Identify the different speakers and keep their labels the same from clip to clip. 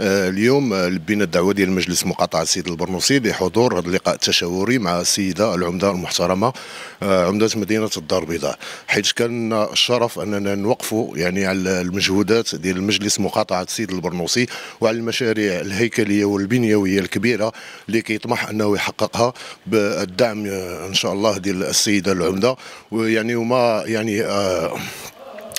Speaker 1: آه، اليوم آه، لبينا الدعوه ديال مجلس مقاطعه السيد البرنوسي لحضور هذا اللقاء التشاوري مع السيده العمده المحترمه آه، عمده مدينه الدار البيضاء حيث كان الشرف اننا نوقفوا يعني على المجهودات ديال مجلس مقاطعه السيد البرنوسي وعلى المشاريع الهيكليه والبنيويه الكبيره اللي كيطمح انه يحققها بالدعم ان شاء الله ديال السيده العمده ويعني وما يعني آه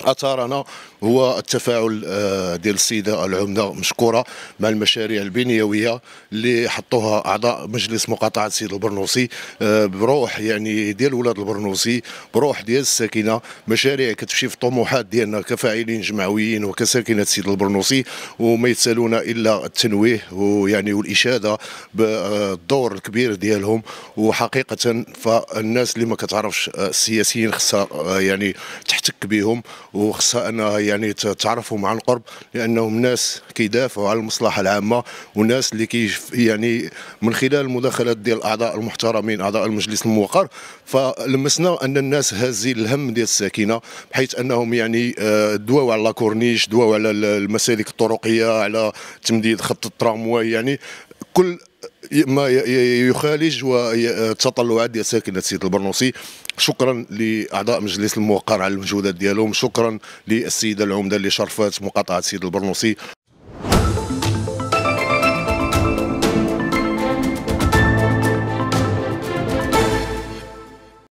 Speaker 1: اثارنا هو التفاعل آه، ديال السيده العمده مشكوره مع المشاريع البنيويه اللي حطوها اعضاء مجلس مقاطعه السيد البرنوسي آه، بروح يعني ديال ولاد البرنوسي بروح ديال الساكنه مشاريع كتمشي في الطموحات ديالنا كفاعلين جمعويين وكساكنه السيد البرنوسي وما يتسالون الا التنويه ويعني والاشاده بالدور الكبير ديالهم وحقيقه فالناس اللي ما كتعرفش آه، السياسيين خصها يعني تحتك بهم وخصها انها يعني تعرفوا مع القرب لانهم ناس كيدافعوا على المصلحه العامه وناس اللي كي يعني من خلال المداخلات ديال الاعضاء المحترمين اعضاء المجلس الموقر فلمسنا ان الناس هازين الهم ديال الساكنه بحيث انهم يعني آه، دواوا على لاكورنيش دواوا على المسالك الطرقيه على تمديد خط الترامواي يعني كل ما يخالج التطلعات ديال ساكنه سيد البرنوسي شكرا لاعضاء مجلس الموقر على المجهودات ديالهم شكرا للسيده العمده اللي شرفت مقاطعه سيد البرنوسي